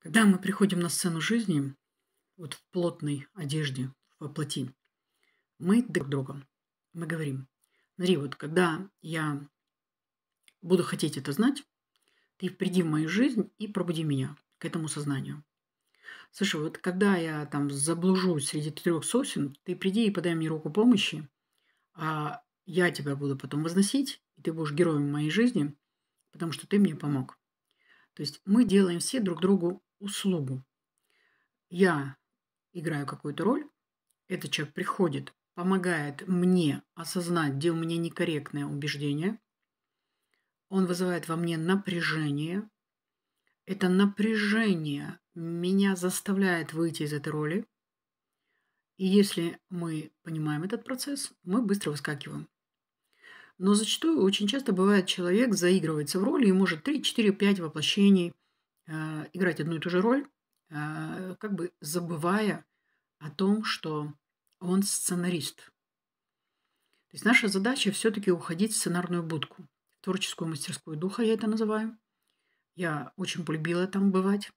Когда мы приходим на сцену жизни, вот в плотной одежде, во плоти, мы друг другом, мы говорим, Нари, вот когда я буду хотеть это знать, ты приди в мою жизнь и пробуди меня к этому сознанию. Слушай, вот когда я там заблужусь среди трех сосен, ты приди и подай мне руку помощи, а я тебя буду потом возносить, и ты будешь героем моей жизни, потому что ты мне помог. То есть мы делаем все друг другу услугу. Я играю какую-то роль, этот человек приходит, помогает мне осознать, где у меня некорректное убеждение, он вызывает во мне напряжение, это напряжение меня заставляет выйти из этой роли. И если мы понимаем этот процесс, мы быстро выскакиваем. Но зачастую очень часто бывает, человек заигрывается в роли и может 3, 4, 5 воплощений – а, играть одну и ту же роль, а, как бы забывая о том, что он сценарист. То есть наша задача все-таки уходить в сценарную будку, в творческую мастерскую духа я это называю. Я очень полюбила там бывать.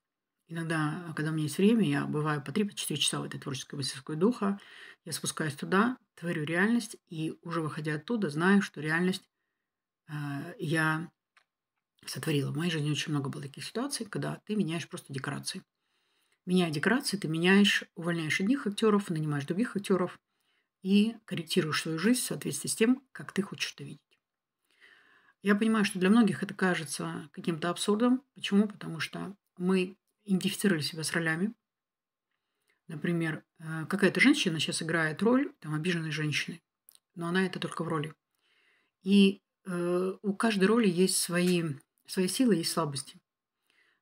Иногда, а, когда у меня есть время, я бываю по 3-4 часа в этой творческой мастерской духа. Я спускаюсь туда, творю реальность, и уже выходя оттуда, знаю, что реальность э, я сотворила. В моей жизни очень много было таких ситуаций, когда ты меняешь просто декорации. Меняя декорации, ты меняешь, увольняешь одних актеров, нанимаешь других актеров и корректируешь свою жизнь в соответствии с тем, как ты хочешь это видеть. Я понимаю, что для многих это кажется каким-то абсурдом. Почему? Потому что мы идентифицировали себя с ролями. Например, э, какая-то женщина сейчас играет роль там, обиженной женщины, но она это только в роли. И э, у каждой роли есть свои свои силы и слабости.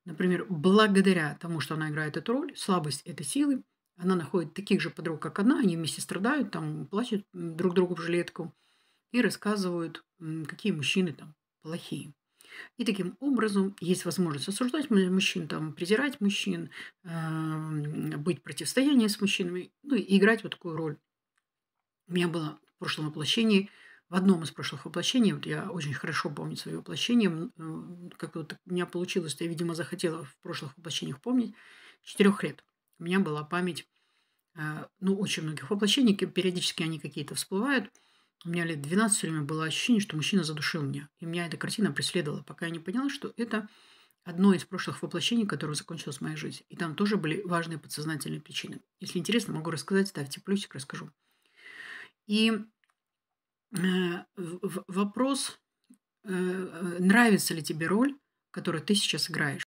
Например, благодаря тому, что она играет эту роль, слабость – это силы, она находит таких же подруг, как она, они вместе страдают, там плачут друг другу в жилетку и рассказывают, какие мужчины там плохие. И таким образом есть возможность осуждать мужчин, там, презирать мужчин, эм, быть в противостоянии с мужчинами, ну и играть вот такую роль. У меня было в прошлом воплощении – в одном из прошлых воплощений, вот я очень хорошо помню свое воплощение, э, как вот у меня получилось, что я, видимо, захотела в прошлых воплощениях помнить, четырех лет. У меня была память, э, ну, очень многих воплощений, периодически они какие-то всплывают. У меня лет 12 все время было ощущение, что мужчина задушил меня. И меня эта картина преследовала, пока я не поняла, что это одно из прошлых воплощений, которое закончилось моей жизнь. И там тоже были важные подсознательные причины. Если интересно, могу рассказать, ставьте плюсик, расскажу. И Э, вопрос, э, э, нравится ли тебе роль, которую ты сейчас играешь.